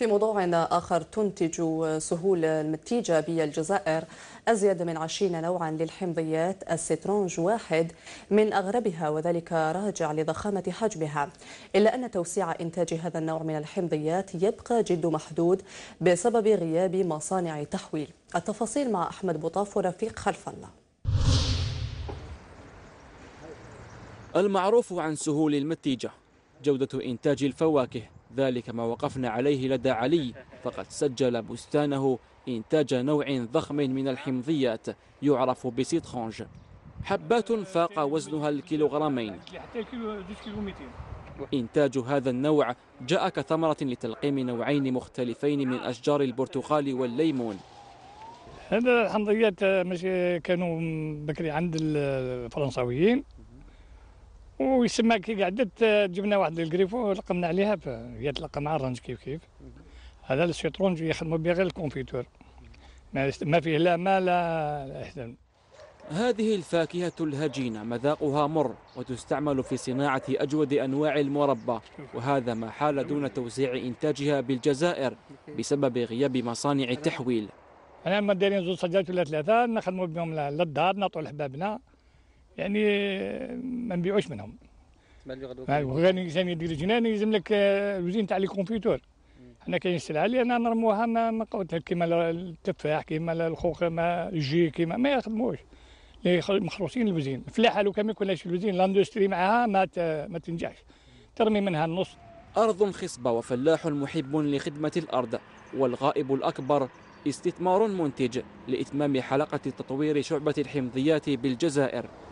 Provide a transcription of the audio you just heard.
في موضوع آخر تنتج سهول المتيجة بالجزائر أزيد من 20 نوعا للحمضيات السترونج واحد من أغربها وذلك راجع لضخامة حجمها إلا أن توسيع إنتاج هذا النوع من الحمضيات يبقى جد محدود بسبب غياب مصانع تحويل التفاصيل مع أحمد بطاف ورفيق خلف الله المعروف عن سهول المتيجة جودة إنتاج الفواكه ذلك ما وقفنا عليه لدى علي فقد سجل بستانه إنتاج نوع ضخم من الحمضيات يعرف بسيتخونج حبات فاق وزنها الكيلوغرامين إنتاج هذا النوع جاء كثمرة لتلقيم نوعين مختلفين من أشجار البرتقال والليمون هذا الحمضيات مش كانوا بكري عند الفرنساويين ويسمى كي قعدت آه، جبنا واحد الكريفو لقمنا عليها هي تلقى مع الرنج كيف كيف هذا الشيطرونج يخدموا به غير الكونفيتور ما فيه لا ما لا احسن هذه الفاكهة الهجينة مذاقها مر وتستعمل في صناعة أجود أنواع المربى وهذا ما حال دون توزيع إنتاجها بالجزائر بسبب غياب مصانع التحويل أنا ما دايرين زوج سجات ولا ثلاثة نخدموا بهم للدار نعطوا لحبابنا يعني ما نبيعوش منهم غير الانسان يدير جنان يلزم لك آه، الوزين تاع لي كومبيوتور حنا كاين السلعه اللي انا نرموها ما قلتها كيما التفاح كيما الخوخ كيما الجي كيما ما يخدموش اللي مخروصين الوزين الفلاحه لو كان ما يكونش الوزين لاندستري معاها ما ما تنجحش ترمي منها النص ارض خصبه وفلاح محب لخدمه الارض والغائب الاكبر استثمار منتج لاتمام حلقه تطوير شعبه الحمضيات بالجزائر